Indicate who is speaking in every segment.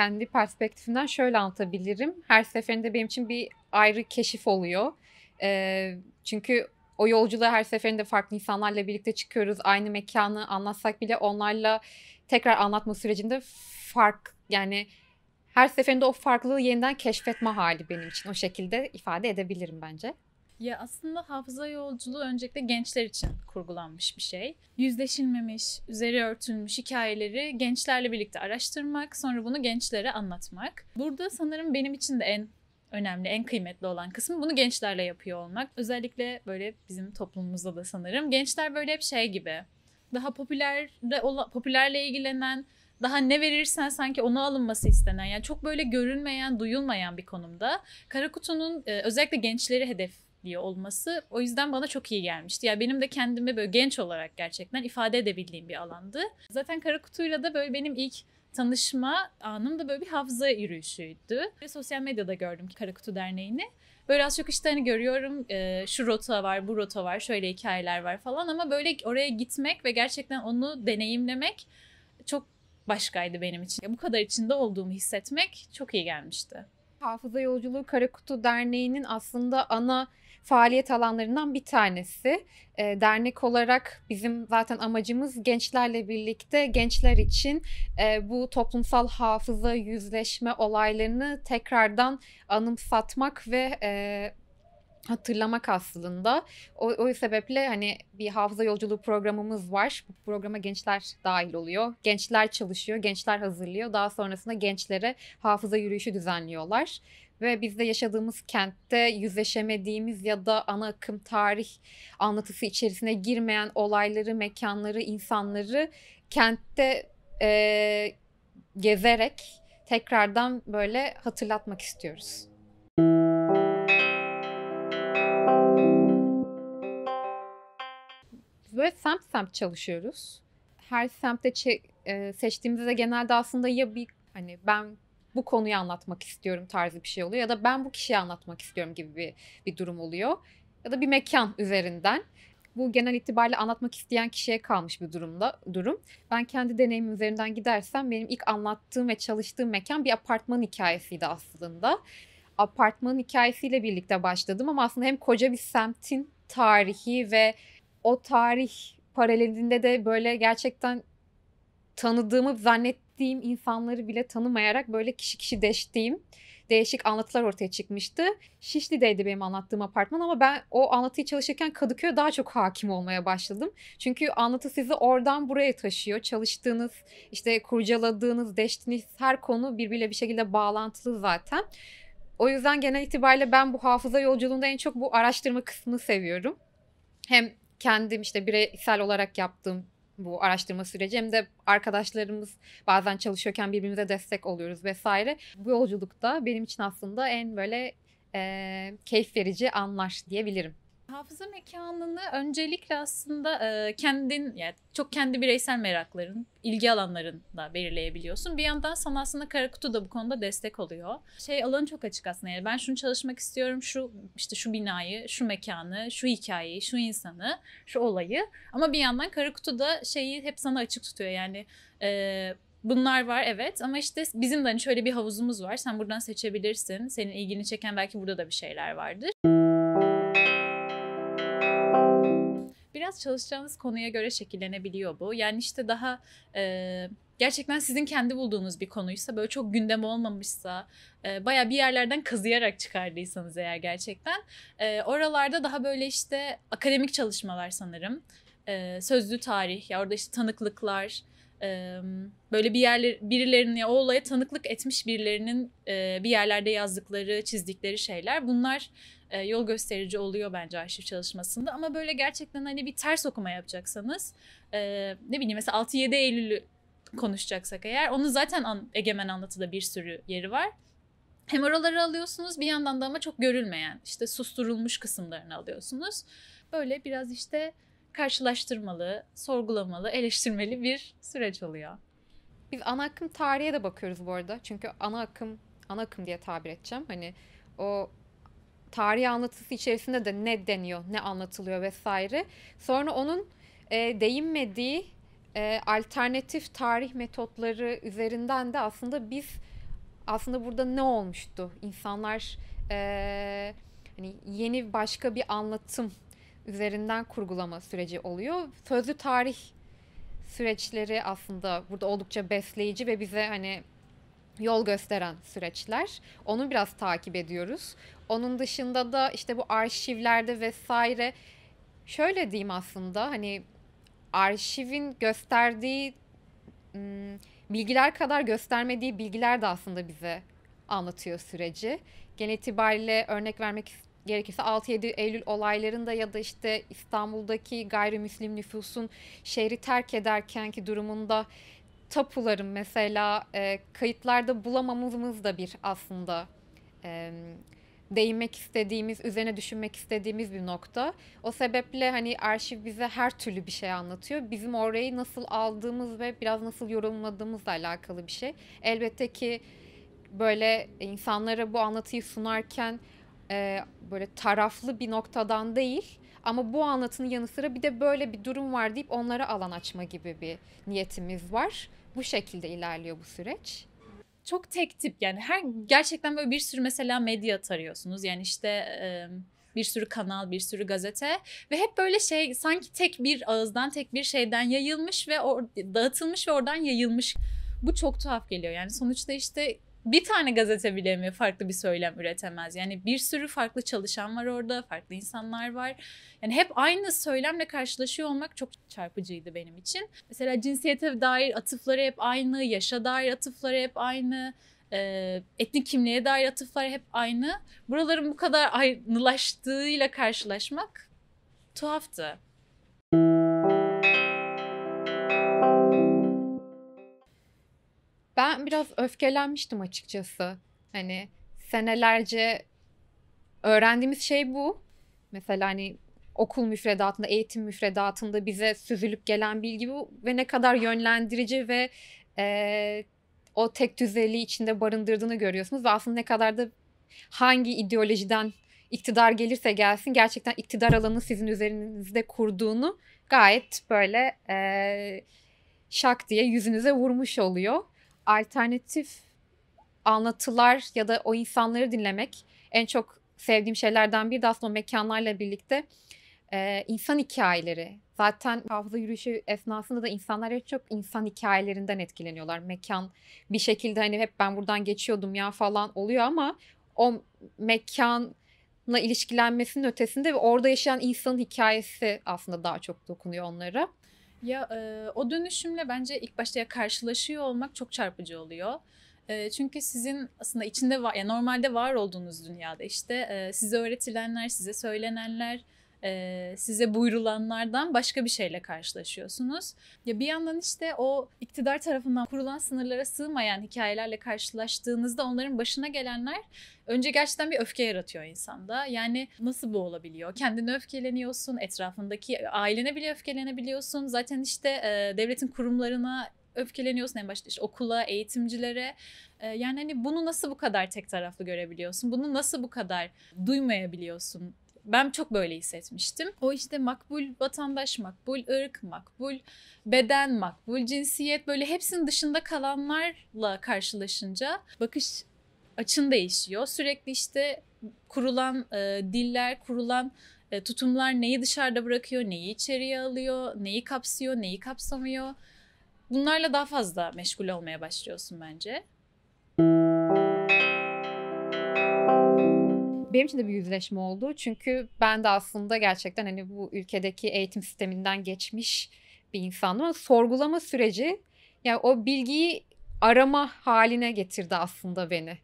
Speaker 1: kendi perspektifimden şöyle anlatabilirim. Her seferinde benim için bir ayrı keşif oluyor. E, çünkü o yolculuğa her seferinde farklı insanlarla birlikte çıkıyoruz. Aynı mekanı anlatsak bile onlarla tekrar anlatma sürecinde fark yani her seferinde o farklılığı yeniden keşfetme hali benim için o şekilde ifade edebilirim bence.
Speaker 2: Ya aslında hafıza yolculuğu öncelikle gençler için kurgulanmış bir şey. Yüzleşilmemiş, üzeri örtülmüş hikayeleri gençlerle birlikte araştırmak, sonra bunu gençlere anlatmak. Burada sanırım benim için de en önemli, en kıymetli olan kısmı bunu gençlerle yapıyor olmak. Özellikle böyle bizim toplumumuzda da sanırım gençler böyle hep şey gibi. Daha popüler, popülerle ilgilenen, daha ne verirsen sanki onu alınması istenen yani çok böyle görünmeyen, duyulmayan bir konumda. Karakutu'nun e, özellikle gençleri hedef diye olması o yüzden bana çok iyi gelmişti. Ya benim de kendimi böyle genç olarak gerçekten ifade edebildiğim bir alandı. Zaten Kara Kutu'yla da böyle benim ilk tanışma anım da böyle bir hafıza yürüyüşüydü. Ve sosyal medyada gördüm Kara Kutu Derneği'ni. Böyle az çok işte hani görüyorum e, şu rota var, bu rota var, şöyle hikayeler var falan ama böyle oraya gitmek ve gerçekten onu deneyimlemek çok başkaydı benim için. Bu kadar içinde olduğumu hissetmek çok iyi gelmişti.
Speaker 1: Hafıza Yolculuğu Karakutu Derneği'nin aslında ana faaliyet alanlarından bir tanesi. E, dernek olarak bizim zaten amacımız gençlerle birlikte gençler için e, bu toplumsal hafıza, yüzleşme olaylarını tekrardan anımsatmak ve e, hatırlamak aslında. O, o sebeple hani bir hafıza yolculuğu programımız var. Bu programa gençler dahil oluyor. Gençler çalışıyor, gençler hazırlıyor. Daha sonrasında gençlere hafıza yürüyüşü düzenliyorlar. Ve biz de yaşadığımız kentte yüzleşemediğimiz ya da ana akım tarih anlatısı içerisine girmeyen olayları, mekanları, insanları kentte e, gezerek tekrardan böyle hatırlatmak istiyoruz. böyle semt semt çalışıyoruz. Her semtte e, seçtiğimizde genelde aslında ya bir hani ben bu konuyu anlatmak istiyorum tarzı bir şey oluyor ya da ben bu kişiye anlatmak istiyorum gibi bir, bir durum oluyor. Ya da bir mekan üzerinden. Bu genel itibariyle anlatmak isteyen kişiye kalmış bir durumda durum. Ben kendi deneyimim üzerinden gidersem benim ilk anlattığım ve çalıştığım mekan bir apartman hikayesiydi aslında. Apartman hikayesiyle birlikte başladım ama aslında hem koca bir semtin tarihi ve o tarih paralelinde de böyle gerçekten tanıdığımı zannettiğim insanları bile tanımayarak böyle kişi kişi deştiğim değişik anlatılar ortaya çıkmıştı. Şişli'deydi benim anlattığım apartman ama ben o anlatıyı çalışırken Kadıköy'e daha çok hakim olmaya başladım. Çünkü anlatı sizi oradan buraya taşıyor. Çalıştığınız, işte kurcaladığınız, deştiğiniz her konu birbiriyle bir şekilde bağlantılı zaten. O yüzden genel itibariyle ben bu hafıza yolculuğunda en çok bu araştırma kısmını seviyorum. Hem kendim işte bireysel olarak yaptığım bu araştırma süreci hem de arkadaşlarımız bazen çalışıyorken birbirimize destek oluyoruz vesaire. Bu yolculukta benim için aslında en böyle e, keyif verici anlar diyebilirim.
Speaker 2: Hafıza mekanını öncelikle aslında e, kendin yani çok kendi bireysel merakların, ilgi alanların da belirleyebiliyorsun. Bir yandan sana aslında kara kutu da bu konuda destek oluyor. Şey alanı çok açık aslında. Yani ben şunu çalışmak istiyorum, şu işte şu binayı, şu mekanı, şu hikayeyi, şu insanı, şu olayı. Ama bir yandan kara kutu da şeyi hep sana açık tutuyor. Yani e, Bunlar var evet ama işte bizim de hani şöyle bir havuzumuz var. Sen buradan seçebilirsin. Senin ilgini çeken belki burada da bir şeyler vardır. biraz çalışacağımız konuya göre şekillenebiliyor bu. Yani işte daha e, gerçekten sizin kendi bulduğunuz bir konuysa böyle çok gündem olmamışsa e, baya bir yerlerden kazıyarak çıkardıysanız eğer gerçekten e, oralarda daha böyle işte akademik çalışmalar sanırım. E, sözlü tarih ya orada işte tanıklıklar böyle bir yerler birilerinin o olaya tanıklık etmiş birilerinin bir yerlerde yazdıkları çizdikleri şeyler bunlar e, yol gösterici oluyor bence arşiv çalışmasında. Ama böyle gerçekten hani bir ters okuma yapacaksanız e, ne bileyim mesela 6-7 Eylül'ü konuşacaksak eğer onu zaten egemen anlatıda bir sürü yeri var. Hem oraları alıyorsunuz bir yandan da ama çok görülmeyen işte susturulmuş kısımlarını alıyorsunuz. Böyle biraz
Speaker 1: işte karşılaştırmalı, sorgulamalı, eleştirmeli bir süreç oluyor. Biz ana akım tarihe de bakıyoruz bu arada. Çünkü ana akım, ana akım diye tabir edeceğim. Hani o tarih anlatısı içerisinde de ne deniyor, ne anlatılıyor vesaire. Sonra onun e, değinmediği e, alternatif tarih metotları üzerinden de aslında biz aslında burada ne olmuştu? İnsanlar e, hani yeni başka bir anlatım üzerinden kurgulama süreci oluyor. Sözlü tarih süreçleri aslında burada oldukça besleyici ve bize hani yol gösteren süreçler. Onu biraz takip ediyoruz. Onun dışında da işte bu arşivlerde vesaire şöyle diyeyim aslında hani arşivin gösterdiği hmm, bilgiler kadar göstermediği bilgiler de aslında bize anlatıyor süreci. Genel itibariyle örnek vermek gerekirse 6-7 Eylül olaylarında ya da işte İstanbul'daki gayrimüslim nüfusun şehri terk ederkenki durumunda tapuların mesela e, kayıtlarda bulamamamız da bir aslında e, değinmek istediğimiz, üzerine düşünmek istediğimiz bir nokta. O sebeple hani arşiv bize her türlü bir şey anlatıyor. Bizim orayı nasıl aldığımız ve biraz nasıl yorumladığımızla alakalı bir şey. Elbette ki böyle insanlara bu anlatıyı sunarken e, böyle taraflı bir noktadan değil ama bu anlatının yanı sıra bir de böyle bir durum var deyip onlara alan açma gibi bir niyetimiz var. Bu şekilde ilerliyor bu süreç. Çok tek tip yani her gerçekten böyle bir sürü mesela
Speaker 2: medya tarıyorsunuz. Yani işte bir sürü kanal, bir sürü gazete ve hep böyle şey sanki tek bir ağızdan, tek bir şeyden yayılmış ve or, dağıtılmış ve oradan yayılmış. Bu çok tuhaf geliyor. Yani sonuçta işte bir tane gazete bile mi farklı bir söylem üretemez? Yani bir sürü farklı çalışan var orada, farklı insanlar var. Yani hep aynı söylemle karşılaşıyor olmak çok çarpıcıydı benim için. Mesela cinsiyete dair atıfları hep aynı, yaşa dair atıfları hep aynı e, etnik kimliğe dair atıflar hep aynı. Buraların bu kadar aynılaştığıyla karşılaşmak tuhaftı.
Speaker 1: Ben biraz öfkelenmiştim açıkçası. Hani senelerce öğrendiğimiz şey bu. Mesela hani okul müfredatında, eğitim müfredatında bize süzülüp gelen bilgi bu ve ne kadar yönlendirici ve e, o tek düzeliği içinde barındırdığını görüyorsunuz ve aslında ne kadar da hangi ideolojiden iktidar gelirse gelsin gerçekten iktidar alanı sizin üzerinizde kurduğunu gayet böyle e, şak diye yüzünüze vurmuş oluyor alternatif anlatılar ya da o insanları dinlemek en çok sevdiğim şeylerden biri de aslında o mekanlarla birlikte e, insan hikayeleri. Zaten hafıza yürüyüşü esnasında da insanlar çok insan hikayelerinden etkileniyorlar. Mekan bir şekilde hani hep ben buradan geçiyordum ya falan oluyor ama o mekanla ilişkilenmesinin ötesinde ve orada yaşayan insanın hikayesi aslında daha çok dokunuyor onlara.
Speaker 2: Ya e, o dönüşümle bence ilk başta ya karşılaşıyor olmak çok çarpıcı oluyor. E, çünkü sizin aslında içinde var, ya normalde var olduğunuz dünyada işte e, size öğretilenler, size söylenenler, e, size buyurulanlardan başka bir şeyle karşılaşıyorsunuz. Ya bir yandan işte o iktidar tarafından kurulan sınırlara sığmayan hikayelerle karşılaştığınızda onların başına gelenler önce gerçekten bir öfke yaratıyor insanda. Yani nasıl bu olabiliyor? Kendine öfkeleniyorsun, etrafındaki ailene bile öfkelenebiliyorsun. Zaten işte e, devletin kurumlarına öfkeleniyorsun en başta işte okula, eğitimcilere. yani hani bunu nasıl bu kadar tek taraflı görebiliyorsun? Bunu nasıl bu kadar duymayabiliyorsun ben çok böyle hissetmiştim. O işte makbul vatandaş, makbul ırk, makbul beden, makbul cinsiyet böyle hepsinin dışında kalanlarla karşılaşınca bakış açın değişiyor. Sürekli işte kurulan e, diller, kurulan e, tutumlar neyi dışarıda bırakıyor, neyi içeriye alıyor, neyi kapsıyor, neyi kapsamıyor. Bunlarla daha fazla meşgul olmaya başlıyorsun bence.
Speaker 1: benim için de bir yüzleşme oldu. Çünkü ben de aslında gerçekten hani bu ülkedeki eğitim sisteminden geçmiş bir insandım ama sorgulama süreci yani o bilgiyi arama haline getirdi aslında beni.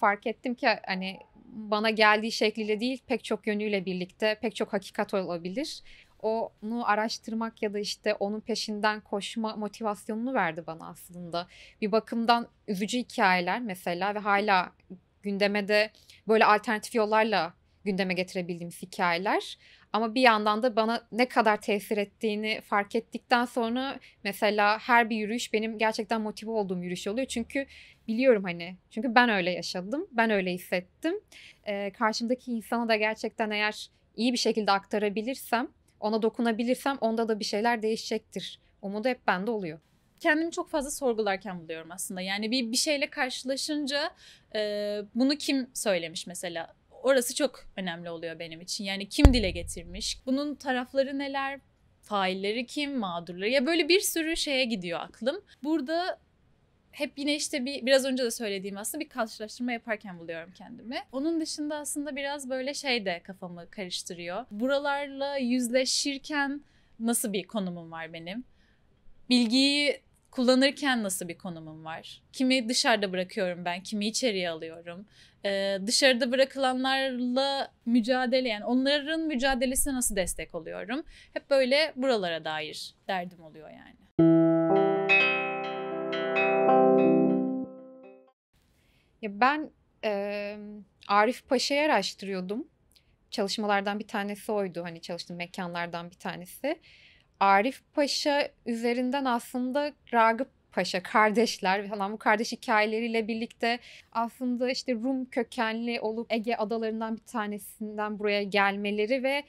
Speaker 1: Fark ettim ki hani bana geldiği şekliyle değil pek çok yönüyle birlikte pek çok hakikat olabilir. Onu araştırmak ya da işte onun peşinden koşma motivasyonunu verdi bana aslında. Bir bakımdan üzücü hikayeler mesela ve hala gündeme de böyle alternatif yollarla gündeme getirebildiğimiz hikayeler. Ama bir yandan da bana ne kadar tesir ettiğini fark ettikten sonra mesela her bir yürüyüş benim gerçekten motive olduğum yürüyüş oluyor. Çünkü biliyorum hani çünkü ben öyle yaşadım, ben öyle hissettim. Ee, karşımdaki insana da gerçekten eğer iyi bir şekilde aktarabilirsem, ona dokunabilirsem onda da bir şeyler değişecektir. Umudu hep bende oluyor kendimi çok fazla
Speaker 2: sorgularken buluyorum aslında. Yani bir bir şeyle karşılaşınca e, bunu kim söylemiş mesela? Orası çok önemli oluyor benim için. Yani kim dile getirmiş? Bunun tarafları neler? Failleri kim? Mağdurları? Ya böyle bir sürü şeye gidiyor aklım. Burada hep yine işte bir biraz önce de söylediğim aslında bir karşılaştırma yaparken buluyorum kendimi. Onun dışında aslında biraz böyle şey de kafamı karıştırıyor. Buralarla yüzleşirken nasıl bir konumum var benim? Bilgiyi Kullanırken nasıl bir konumum var? Kimi dışarıda bırakıyorum ben, kimi içeriye alıyorum. Ee, dışarıda bırakılanlarla mücadele yani onların mücadelesine nasıl destek oluyorum? Hep böyle buralara dair derdim oluyor yani.
Speaker 1: Ya ben e, Arif Paşa'yı araştırıyordum çalışmalardan bir tanesi oydu. Hani çalıştığım mekanlardan bir tanesi. Arif Paşa üzerinden aslında Ragıp Paşa kardeşler falan bu kardeş hikayeleriyle birlikte aslında işte Rum kökenli olup Ege adalarından bir tanesinden buraya gelmeleri ve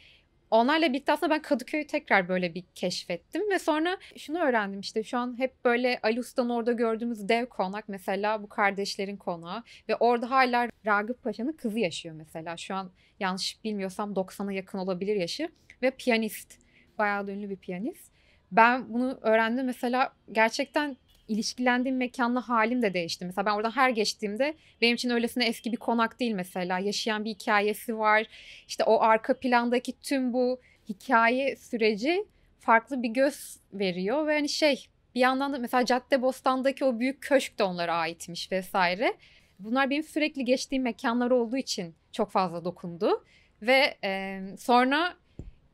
Speaker 1: Onlarla birlikte aslında ben Kadıköy'ü tekrar böyle bir keşfettim ve sonra şunu öğrendim işte şu an hep böyle Ali Usta'nın orada gördüğümüz dev konak mesela bu kardeşlerin konağı ve orada hala Ragıp Paşa'nın kızı yaşıyor mesela şu an yanlış bilmiyorsam 90'a yakın olabilir yaşı ve piyanist Bayağı da ünlü bir piyanist. Ben bunu öğrendim mesela gerçekten ilişkilendiğim mekanla halim de değişti. Mesela ben oradan her geçtiğimde benim için öylesine eski bir konak değil mesela. Yaşayan bir hikayesi var. İşte o arka plandaki tüm bu hikaye süreci farklı bir göz veriyor ve hani şey bir yandan da mesela Cadde Bostan'daki o büyük köşk de onlara aitmiş vesaire. Bunlar benim sürekli geçtiğim mekanlar olduğu için çok fazla dokundu. Ve e, sonra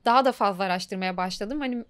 Speaker 1: daha da fazla araştırmaya başladım. Hani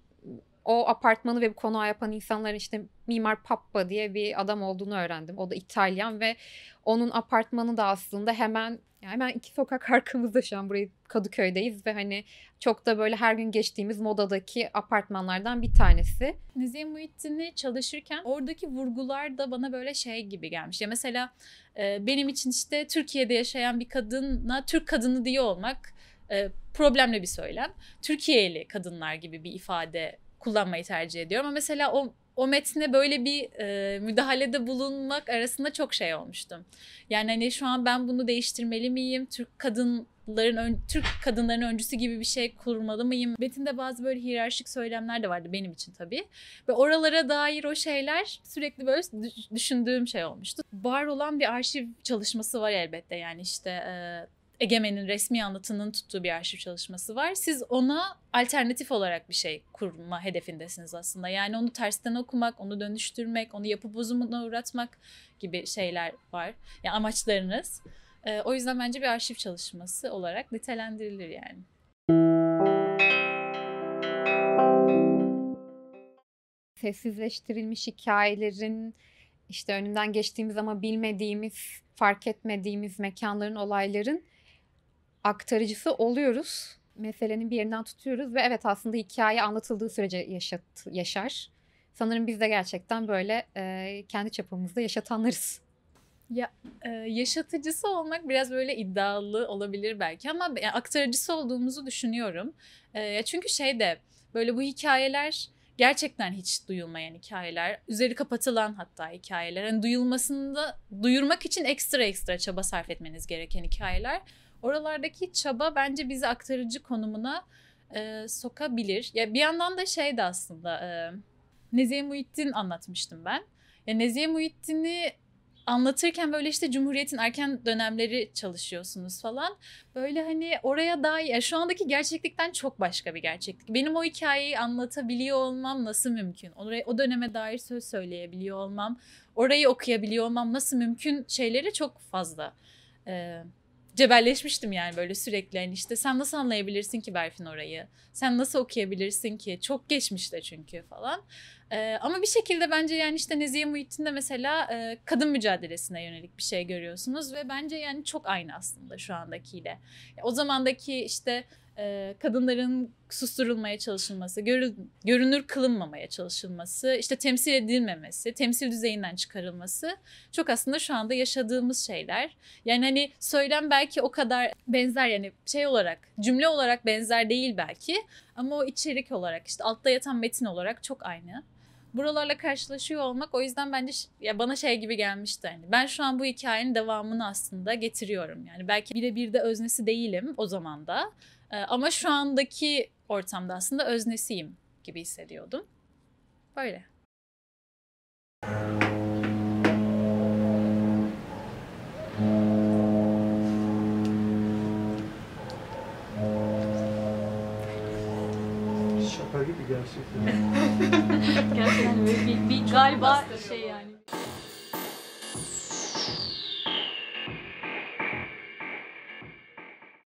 Speaker 1: o apartmanı ve bu konağı yapan insanların işte Mimar Pappa diye bir adam olduğunu öğrendim. O da İtalyan ve onun apartmanı da aslında hemen yani hemen iki sokak arkamızda şu an burayı Kadıköy'deyiz ve hani çok da böyle her gün geçtiğimiz modadaki apartmanlardan bir tanesi.
Speaker 2: Müziğin Muhittin'i çalışırken oradaki vurgular da bana böyle şey gibi gelmiş. Ya mesela benim için işte Türkiye'de yaşayan bir kadına Türk kadını diye olmak e, problemli bir söylem. Türkiye'li kadınlar gibi bir ifade kullanmayı tercih ediyorum. Ama mesela o o metne böyle bir e, müdahalede bulunmak arasında çok şey olmuştum. Yani hani şu an ben bunu değiştirmeli miyim? Türk kadınların ön, Türk kadınların öncüsü gibi bir şey kurmalı mıyım? Metinde bazı böyle hiyerarşik söylemler de vardı benim için tabii. Ve oralara dair o şeyler sürekli böyle düşündüğüm şey olmuştu. Var olan bir arşiv çalışması var elbette yani işte e, Egemen'in resmi anlatının tuttuğu bir arşiv çalışması var. Siz ona alternatif olarak bir şey kurma hedefindesiniz aslında. Yani onu tersten okumak, onu dönüştürmek, onu yapı bozumuna uğratmak gibi şeyler var. Yani amaçlarınız. E, o yüzden bence bir arşiv çalışması olarak nitelendirilir yani.
Speaker 1: Sessizleştirilmiş hikayelerin işte önünden geçtiğimiz ama bilmediğimiz, fark etmediğimiz mekanların, olayların aktarıcısı oluyoruz. Meselenin bir yerinden tutuyoruz ve evet aslında hikaye anlatıldığı sürece yaşat, yaşar. Sanırım biz de gerçekten böyle e, kendi çapımızda yaşatanlarız.
Speaker 2: Ya e, yaşatıcısı olmak biraz böyle iddialı olabilir belki ama yani aktarıcısı olduğumuzu düşünüyorum. E, çünkü şey de böyle bu hikayeler gerçekten hiç duyulmayan hikayeler, üzeri kapatılan hatta hikayeler, yani duyulmasında duyurmak için ekstra ekstra çaba sarf etmeniz gereken hikayeler. Oralardaki çaba bence bizi aktarıcı konumuna e, sokabilir. Ya bir yandan da şey de aslında e, Nezihe Muhittin anlatmıştım ben. Ya Nezihe Muhittin'i anlatırken böyle işte Cumhuriyet'in erken dönemleri çalışıyorsunuz falan. Böyle hani oraya dair şu andaki gerçeklikten çok başka bir gerçeklik. Benim o hikayeyi anlatabiliyor olmam nasıl mümkün? Oraya, o döneme dair söz söyleyebiliyor olmam, orayı okuyabiliyor olmam nasıl mümkün şeyleri çok fazla e, cebelleşmiştim yani böyle sürekli hani işte sen nasıl anlayabilirsin ki Berfin orayı? Sen nasıl okuyabilirsin ki? Çok geçmişte çünkü falan. Ee, ama bir şekilde bence yani işte Nezihe Muhittin'de mesela e, kadın mücadelesine yönelik bir şey görüyorsunuz ve bence yani çok aynı aslında şu andakiyle. O zamandaki işte e, kadınların susturulmaya çalışılması, görül, görünür kılınmamaya çalışılması, işte temsil edilmemesi, temsil düzeyinden çıkarılması çok aslında şu anda yaşadığımız şeyler. Yani hani söylem belki o kadar benzer yani şey olarak, cümle olarak benzer değil belki ama o içerik olarak işte altta yatan metin olarak çok aynı buralarla karşılaşıyor olmak o yüzden bence ya bana şey gibi gelmişti. Yani ben şu an bu hikayenin devamını aslında getiriyorum. Yani belki birebir de öznesi değilim o zaman da. E, ama şu andaki ortamda aslında öznesiyim gibi hissediyordum. Böyle. Şaka gibi gerçekten. Gerçekten öyle bir, bir galiba şey yani.